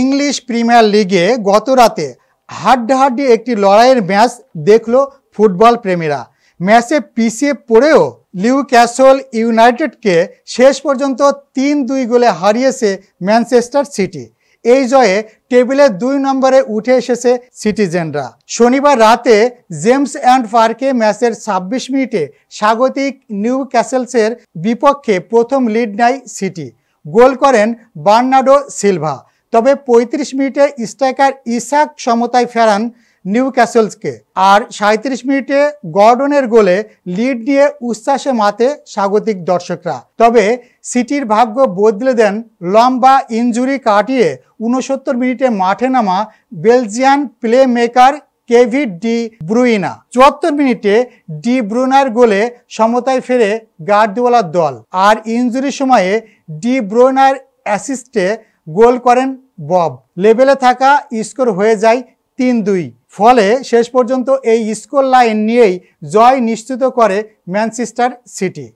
English premier লিগে গত রাতে হাড্ডাহাড্ডি একটি লড়াইয়ের ম্যাচ দেখল ফুটবল প্রেমীরা ম্যাচে পিছিয়ে পড়েও লিউ ক্যাসল ইউনাইটেডকে শেষ পর্যন্ত তিন দুই গোলে হারিয়েছে ম্যানচেস্টার সিটি এই জয়ে টেবিলের দুই নম্বরে উঠে এসেছে সিটিজেনরা শনিবার রাতে জেমস অ্যান্ড ফার্কে ম্যাচের ২৬ মিনিটে স্বাগতিক নিউ ক্যাসেলসের বিপক্ষে প্রথম লিড নেয় সিটি গোল করেন বার্নাডো সিলভা তবে ৩৫ মিনিটে স্ট্রাইকার ইসাক সমতায় ফেরান নিউ ক্যাসেলসকে আর সাঁত্রিশ মিনিটে গর্ডনের গোলে লিড নিয়ে উচ্ছ্বাসে মাতে স্বাগতিক দর্শকরা তবে সিটির ভাগ্য বদলে দেন লম্বা ইঞ্জুরি কাটিয়ে উনসত্তর মিনিটে মাঠে নামা Belgian playmaker Kevin De Bruyne চুয়াত্তর মিনিটে ডি ব্রুনার গোলে সমতায় ফেরে গার্দিওয়ালার দল আর ইঞ্জুরির সময়ে ডি ব্রুনার অ্যাসিস্টে গোল করেন বব লেভেলে থাকা স্কোর হয়ে যায় তিন দুই ফলে শেষ পর্যন্ত এই স্কোর লাইন নিয়েই জয় নিশ্চিত করে ম্যানচেস্টার সিটি